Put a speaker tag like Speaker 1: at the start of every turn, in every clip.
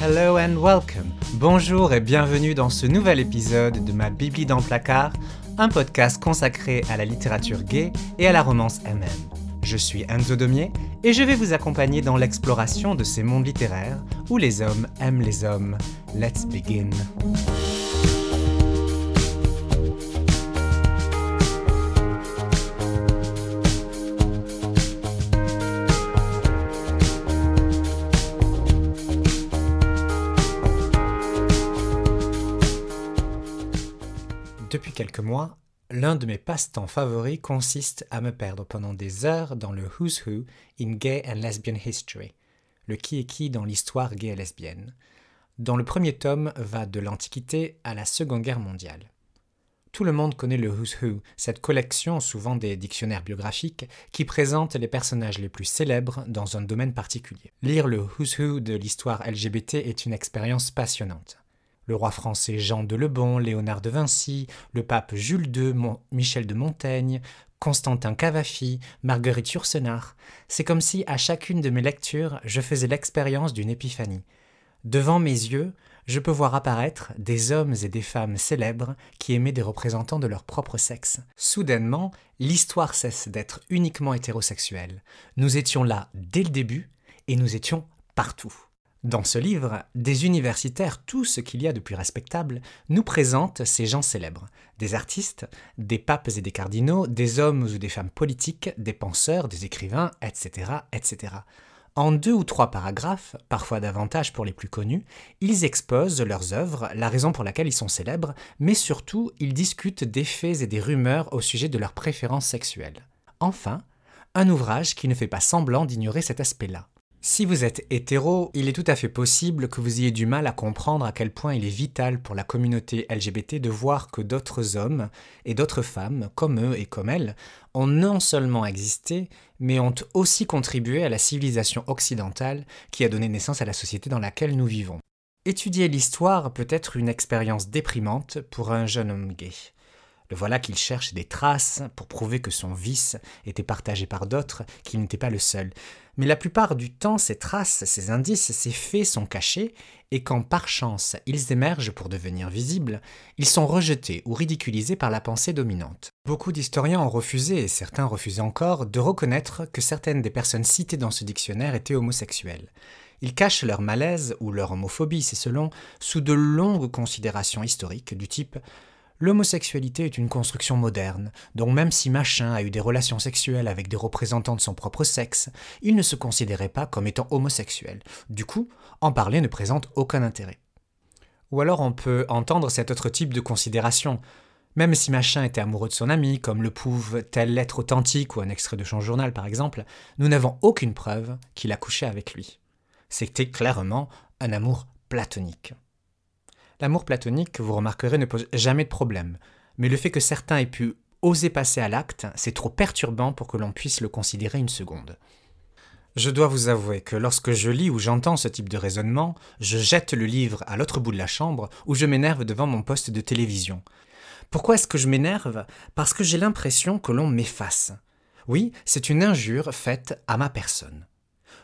Speaker 1: Hello and welcome. Bonjour et bienvenue dans ce nouvel épisode de ma Bibli dans placard, un podcast consacré à la littérature gay et à la romance MM. Je suis Enzo Domier et je vais vous accompagner dans l'exploration de ces mondes littéraires où les hommes aiment les hommes. Let's begin. Depuis quelques mois, l'un de mes passe-temps favoris consiste à me perdre pendant des heures dans le Who's Who in Gay and Lesbian History, le qui est qui dans l'histoire gay et lesbienne, dont le premier tome va de l'Antiquité à la Seconde Guerre mondiale. Tout le monde connaît le Who's Who, cette collection souvent des dictionnaires biographiques qui présente les personnages les plus célèbres dans un domaine particulier. Lire le Who's Who de l'histoire LGBT est une expérience passionnante le roi français Jean de Lebon, Léonard de Vinci, le pape Jules II, Michel de Montaigne, Constantin Cavafi, Marguerite Yourcenar. C'est comme si à chacune de mes lectures, je faisais l'expérience d'une épiphanie. Devant mes yeux, je peux voir apparaître des hommes et des femmes célèbres qui aimaient des représentants de leur propre sexe. Soudainement, l'histoire cesse d'être uniquement hétérosexuelle. Nous étions là dès le début et nous étions partout. Dans ce livre, des universitaires, tout ce qu'il y a de plus respectable, nous présentent ces gens célèbres, des artistes, des papes et des cardinaux, des hommes ou des femmes politiques, des penseurs, des écrivains, etc., etc. En deux ou trois paragraphes, parfois davantage pour les plus connus, ils exposent leurs œuvres, la raison pour laquelle ils sont célèbres, mais surtout ils discutent des faits et des rumeurs au sujet de leurs préférences sexuelles. Enfin, un ouvrage qui ne fait pas semblant d'ignorer cet aspect-là. Si vous êtes hétéro, il est tout à fait possible que vous ayez du mal à comprendre à quel point il est vital pour la communauté LGBT de voir que d'autres hommes et d'autres femmes, comme eux et comme elles, ont non seulement existé, mais ont aussi contribué à la civilisation occidentale qui a donné naissance à la société dans laquelle nous vivons. Étudier l'histoire peut être une expérience déprimante pour un jeune homme gay. Le voilà qu'il cherche des traces pour prouver que son vice était partagé par d'autres, qu'il n'était pas le seul. Mais la plupart du temps, ces traces, ces indices, ces faits sont cachés, et quand par chance ils émergent pour devenir visibles, ils sont rejetés ou ridiculisés par la pensée dominante. Beaucoup d'historiens ont refusé, et certains refusent encore, de reconnaître que certaines des personnes citées dans ce dictionnaire étaient homosexuelles. Ils cachent leur malaise ou leur homophobie, c'est selon, sous de longues considérations historiques du type L'homosexualité est une construction moderne, donc même si Machin a eu des relations sexuelles avec des représentants de son propre sexe, il ne se considérait pas comme étant homosexuel. Du coup, en parler ne présente aucun intérêt. Ou alors on peut entendre cet autre type de considération. Même si Machin était amoureux de son ami, comme le prouve telle lettre authentique ou un extrait de son journal par exemple, nous n'avons aucune preuve qu'il a couché avec lui. C'était clairement un amour platonique. L'amour platonique, vous remarquerez, ne pose jamais de problème. Mais le fait que certains aient pu oser passer à l'acte, c'est trop perturbant pour que l'on puisse le considérer une seconde. Je dois vous avouer que lorsque je lis ou j'entends ce type de raisonnement, je jette le livre à l'autre bout de la chambre ou je m'énerve devant mon poste de télévision. Pourquoi est-ce que je m'énerve Parce que j'ai l'impression que l'on m'efface. Oui, c'est une injure faite à ma personne.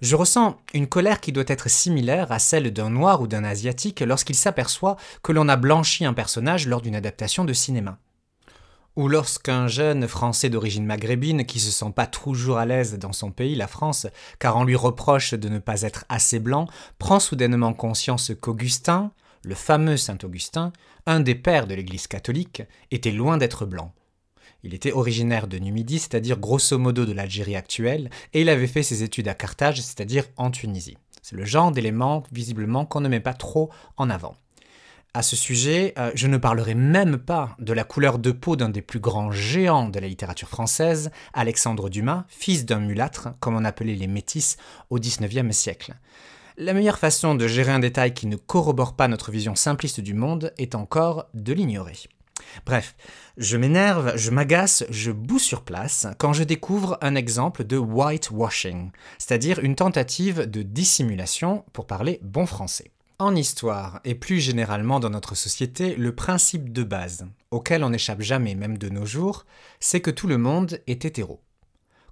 Speaker 1: Je ressens une colère qui doit être similaire à celle d'un noir ou d'un asiatique lorsqu'il s'aperçoit que l'on a blanchi un personnage lors d'une adaptation de cinéma. Ou lorsqu'un jeune Français d'origine maghrébine qui se sent pas toujours à l'aise dans son pays, la France, car on lui reproche de ne pas être assez blanc, prend soudainement conscience qu'Augustin, le fameux Saint Augustin, un des pères de l'Église catholique, était loin d'être blanc. Il était originaire de Numidie, c'est-à-dire grosso modo de l'Algérie actuelle, et il avait fait ses études à Carthage, c'est-à-dire en Tunisie. C'est le genre d'élément visiblement qu'on ne met pas trop en avant. À ce sujet, euh, je ne parlerai même pas de la couleur de peau d'un des plus grands géants de la littérature française, Alexandre Dumas, fils d'un mulâtre, comme on appelait les métis au XIXe siècle. La meilleure façon de gérer un détail qui ne corrobore pas notre vision simpliste du monde est encore de l'ignorer. Bref, je m'énerve, je m'agace, je boue sur place quand je découvre un exemple de whitewashing, c'est-à-dire une tentative de dissimulation pour parler bon français. En histoire, et plus généralement dans notre société, le principe de base, auquel on n'échappe jamais même de nos jours, c'est que tout le monde est hétéro.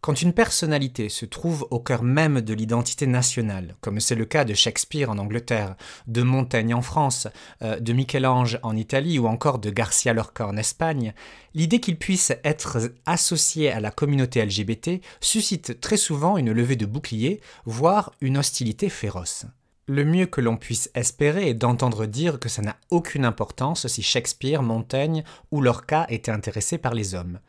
Speaker 1: Quand une personnalité se trouve au cœur même de l'identité nationale, comme c'est le cas de Shakespeare en Angleterre, de Montaigne en France, euh, de Michel-Ange en Italie ou encore de Garcia Lorca en Espagne, l'idée qu'il puisse être associé à la communauté LGBT suscite très souvent une levée de boucliers, voire une hostilité féroce. Le mieux que l'on puisse espérer est d'entendre dire que ça n'a aucune importance si Shakespeare, Montaigne ou Lorca étaient intéressés par les hommes.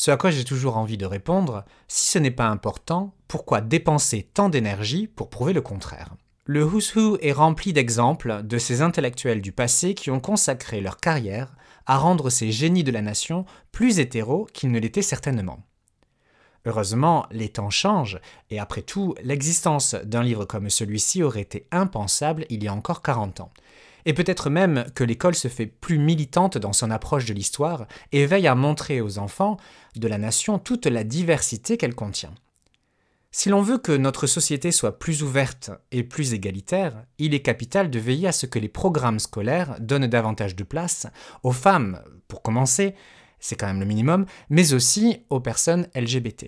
Speaker 1: Ce à quoi j'ai toujours envie de répondre, si ce n'est pas important, pourquoi dépenser tant d'énergie pour prouver le contraire Le Who's Who est rempli d'exemples de ces intellectuels du passé qui ont consacré leur carrière à rendre ces génies de la nation plus hétéros qu'ils ne l'étaient certainement. Heureusement, les temps changent, et après tout, l'existence d'un livre comme celui-ci aurait été impensable il y a encore 40 ans et peut-être même que l'école se fait plus militante dans son approche de l'histoire et veille à montrer aux enfants de la nation toute la diversité qu'elle contient. Si l'on veut que notre société soit plus ouverte et plus égalitaire, il est capital de veiller à ce que les programmes scolaires donnent davantage de place aux femmes, pour commencer, c'est quand même le minimum, mais aussi aux personnes LGBT.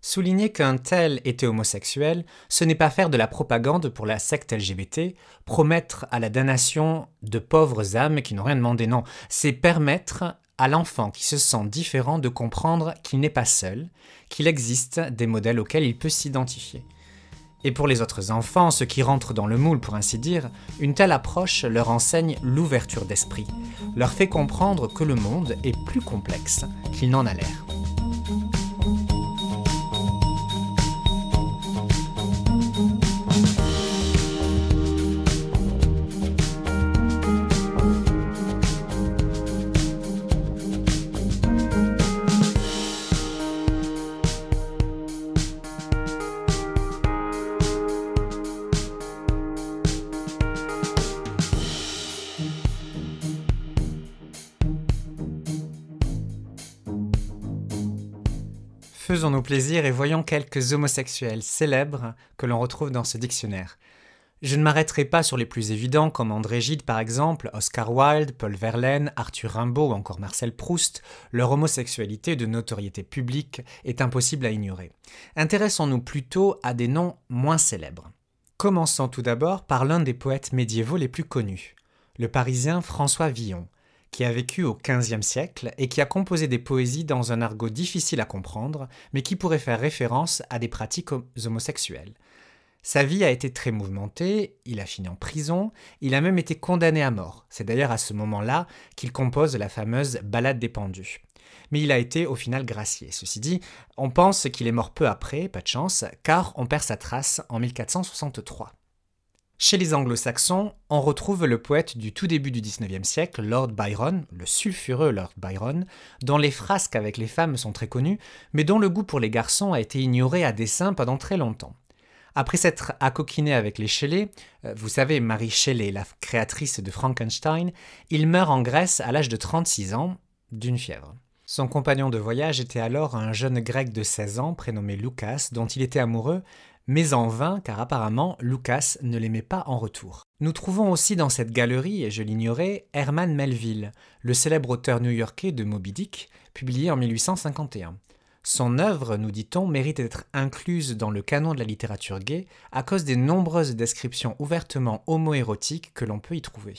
Speaker 1: Souligner qu'un tel était homosexuel, ce n'est pas faire de la propagande pour la secte LGBT, promettre à la damnation de pauvres âmes qui n'ont rien demandé, non, c'est permettre à l'enfant qui se sent différent de comprendre qu'il n'est pas seul, qu'il existe des modèles auxquels il peut s'identifier. Et pour les autres enfants, ceux qui rentrent dans le moule pour ainsi dire, une telle approche leur enseigne l'ouverture d'esprit, leur fait comprendre que le monde est plus complexe qu'il n'en a l'air. Faisons nos plaisirs et voyons quelques homosexuels célèbres que l'on retrouve dans ce dictionnaire. Je ne m'arrêterai pas sur les plus évidents comme André Gide par exemple, Oscar Wilde, Paul Verlaine, Arthur Rimbaud ou encore Marcel Proust, leur homosexualité de notoriété publique est impossible à ignorer. Intéressons-nous plutôt à des noms moins célèbres. Commençons tout d'abord par l'un des poètes médiévaux les plus connus, le Parisien François Villon, qui a vécu au XVe siècle et qui a composé des poésies dans un argot difficile à comprendre, mais qui pourrait faire référence à des pratiques homosexuelles. Sa vie a été très mouvementée, il a fini en prison, il a même été condamné à mort. C'est d'ailleurs à ce moment-là qu'il compose la fameuse Ballade des pendus. Mais il a été au final gracié. Ceci dit, on pense qu'il est mort peu après, pas de chance, car on perd sa trace en 1463. Chez les anglo-saxons, on retrouve le poète du tout début du XIXe siècle, Lord Byron, le sulfureux Lord Byron, dont les frasques avec les femmes sont très connues, mais dont le goût pour les garçons a été ignoré à dessein pendant très longtemps. Après s'être accoquiné avec les Shelley, euh, vous savez, Marie Shelley, la créatrice de Frankenstein, il meurt en Grèce à l'âge de 36 ans d'une fièvre. Son compagnon de voyage était alors un jeune grec de 16 ans prénommé Lucas, dont il était amoureux, mais en vain car apparemment Lucas ne les met pas en retour. Nous trouvons aussi dans cette galerie, et je l'ignorais, Herman Melville, le célèbre auteur new-yorkais de Moby Dick, publié en 1851. Son œuvre, nous dit-on, mérite d'être incluse dans le canon de la littérature gay à cause des nombreuses descriptions ouvertement homoérotiques que l'on peut y trouver.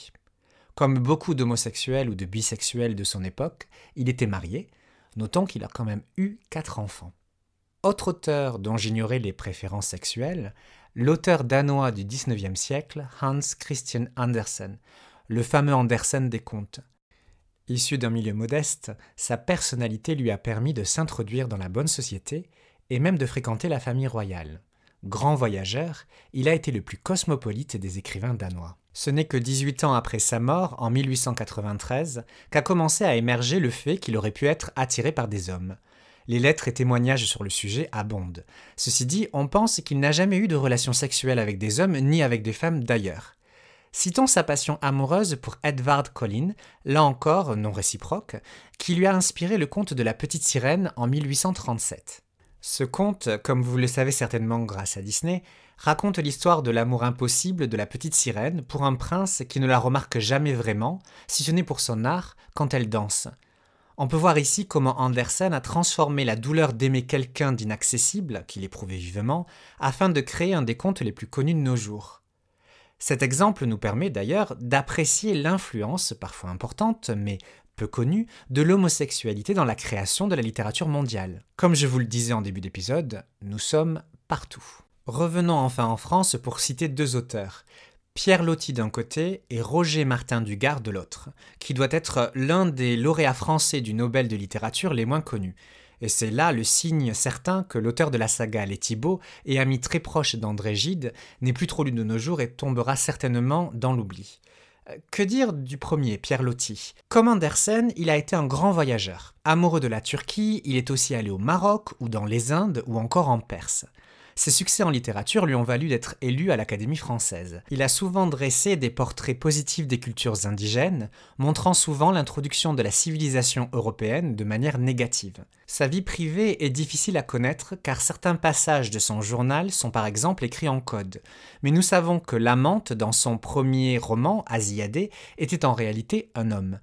Speaker 1: Comme beaucoup d'homosexuels ou de bisexuels de son époque, il était marié, notons qu'il a quand même eu quatre enfants. Autre auteur dont j'ignorais les préférences sexuelles, l'auteur danois du XIXe siècle, Hans Christian Andersen, le fameux Andersen des contes. Issu d'un milieu modeste, sa personnalité lui a permis de s'introduire dans la bonne société et même de fréquenter la famille royale. Grand voyageur, il a été le plus cosmopolite des écrivains danois. Ce n'est que 18 ans après sa mort, en 1893, qu'a commencé à émerger le fait qu'il aurait pu être attiré par des hommes. Les lettres et témoignages sur le sujet abondent. Ceci dit, on pense qu'il n'a jamais eu de relations sexuelles avec des hommes ni avec des femmes d'ailleurs. Citons sa passion amoureuse pour Edvard Collin, là encore non réciproque, qui lui a inspiré le conte de la petite sirène en 1837. Ce conte, comme vous le savez certainement grâce à Disney, raconte l'histoire de l'amour impossible de la petite sirène pour un prince qui ne la remarque jamais vraiment, si ce n'est pour son art, quand elle danse. On peut voir ici comment Andersen a transformé la douleur d'aimer quelqu'un d'inaccessible, qu'il éprouvait vivement, afin de créer un des contes les plus connus de nos jours. Cet exemple nous permet d'ailleurs d'apprécier l'influence, parfois importante, mais peu connue, de l'homosexualité dans la création de la littérature mondiale. Comme je vous le disais en début d'épisode, nous sommes partout. Revenons enfin en France pour citer deux auteurs. Pierre Lotti d'un côté et Roger Martin Dugard de l'autre, qui doit être l'un des lauréats français du Nobel de littérature les moins connus. Et c'est là le signe certain que l'auteur de la saga Les Thibault, et ami très proche d'André Gide, n'est plus trop lu de nos jours et tombera certainement dans l'oubli. Euh, que dire du premier, Pierre Lotti Comme Andersen, il a été un grand voyageur. Amoureux de la Turquie, il est aussi allé au Maroc ou dans les Indes ou encore en Perse. Ses succès en littérature lui ont valu d'être élu à l'Académie française. Il a souvent dressé des portraits positifs des cultures indigènes, montrant souvent l'introduction de la civilisation européenne de manière négative. Sa vie privée est difficile à connaître car certains passages de son journal sont par exemple écrits en code, mais nous savons que l'amante dans son premier roman, Asiadé, était en réalité un homme.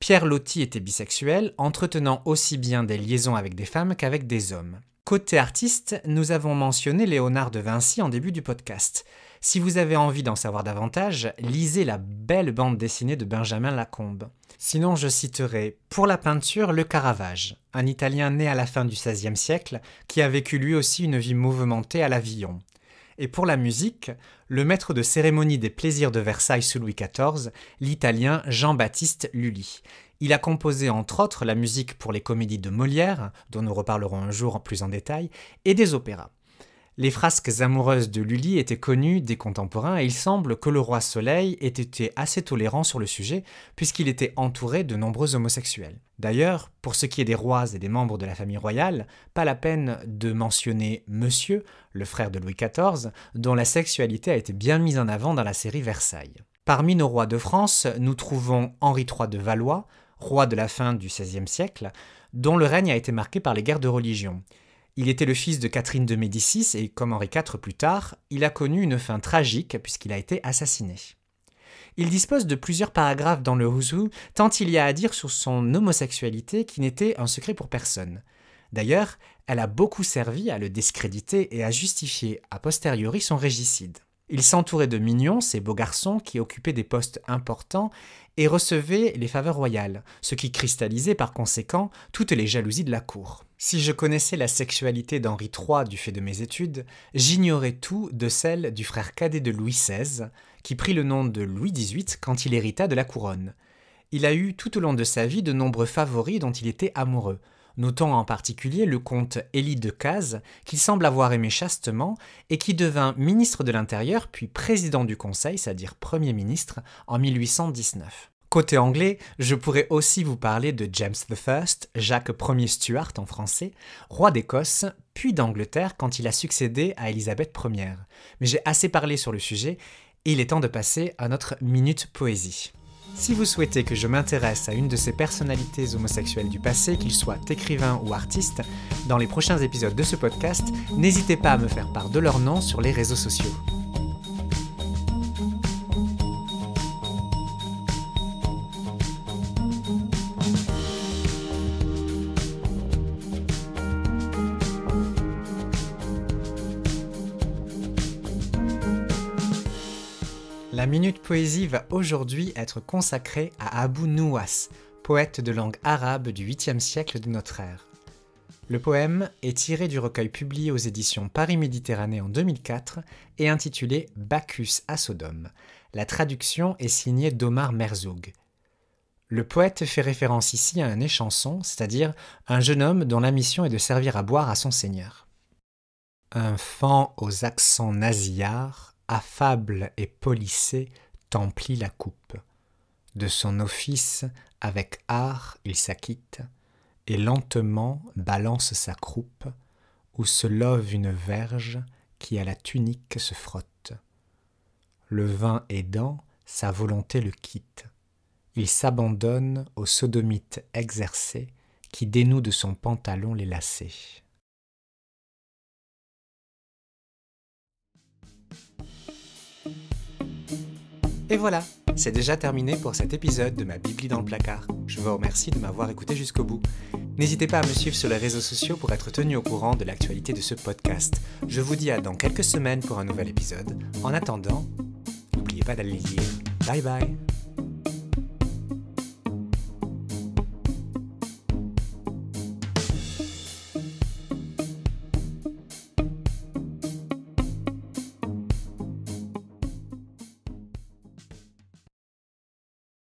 Speaker 1: Pierre Loti était bisexuel, entretenant aussi bien des liaisons avec des femmes qu'avec des hommes. Côté artiste, nous avons mentionné Léonard de Vinci en début du podcast. Si vous avez envie d'en savoir davantage, lisez la belle bande dessinée de Benjamin Lacombe. Sinon, je citerai pour la peinture le Caravage, un Italien né à la fin du XVIe siècle qui a vécu lui aussi une vie mouvementée à l'Avillon. Et pour la musique, le maître de cérémonie des plaisirs de Versailles sous Louis XIV, l'Italien Jean-Baptiste Lully. Il a composé entre autres la musique pour les comédies de Molière, dont nous reparlerons un jour plus en détail, et des opéras. Les frasques amoureuses de Lully étaient connues des contemporains et il semble que le roi Soleil ait été assez tolérant sur le sujet puisqu'il était entouré de nombreux homosexuels. D'ailleurs, pour ce qui est des rois et des membres de la famille royale, pas la peine de mentionner Monsieur, le frère de Louis XIV, dont la sexualité a été bien mise en avant dans la série Versailles. Parmi nos rois de France, nous trouvons Henri III de Valois, roi de la fin du XVIe siècle, dont le règne a été marqué par les guerres de religion. Il était le fils de Catherine de Médicis et, comme Henri IV plus tard, il a connu une fin tragique puisqu'il a été assassiné. Il dispose de plusieurs paragraphes dans le Huzu, tant il y a à dire sur son homosexualité qui n'était un secret pour personne. D'ailleurs, elle a beaucoup servi à le discréditer et à justifier a posteriori son régicide. Il s'entourait de mignons, ces beaux garçons qui occupaient des postes importants et recevaient les faveurs royales, ce qui cristallisait par conséquent toutes les jalousies de la cour. Si je connaissais la sexualité d'Henri III du fait de mes études, j'ignorais tout de celle du frère cadet de Louis XVI, qui prit le nom de Louis XVIII quand il hérita de la couronne. Il a eu tout au long de sa vie de nombreux favoris dont il était amoureux, Notons en particulier le comte Élie de Cazes, qu'il semble avoir aimé chastement et qui devint ministre de l'Intérieur puis président du Conseil, c'est-à-dire Premier ministre, en 1819. Côté anglais, je pourrais aussi vous parler de James I, Jacques Ier Stuart en français, roi d'Écosse, puis d'Angleterre quand il a succédé à Élisabeth Ier. Mais j'ai assez parlé sur le sujet, et il est temps de passer à notre minute poésie. Si vous souhaitez que je m'intéresse à une de ces personnalités homosexuelles du passé, qu'ils soient écrivains ou artistes, dans les prochains épisodes de ce podcast, n'hésitez pas à me faire part de leur nom sur les réseaux sociaux. poésie va aujourd'hui être consacrée à Abu Nouas, poète de langue arabe du 8e siècle de notre ère. Le poème est tiré du recueil publié aux éditions Paris Méditerranée en 2004 et intitulé Bacchus à Sodome. La traduction est signée d'Omar Merzoug. Le poète fait référence ici à un échanson, c'est-à-dire un jeune homme dont la mission est de servir à boire à son seigneur. Un fan aux accents nasillards, affable et polissé, Templit la coupe. De son office, avec art, il s'acquitte, et lentement balance sa croupe, où se love une verge qui à la tunique se frotte. Le vin aidant, sa volonté le quitte. Il s'abandonne au sodomite exercé qui dénoue de son pantalon les lacets. Et voilà, c'est déjà terminé pour cet épisode de ma Bibli dans le placard. Je vous remercie de m'avoir écouté jusqu'au bout. N'hésitez pas à me suivre sur les réseaux sociaux pour être tenu au courant de l'actualité de ce podcast. Je vous dis à dans quelques semaines pour un nouvel épisode. En attendant, n'oubliez pas d'aller lire. Bye bye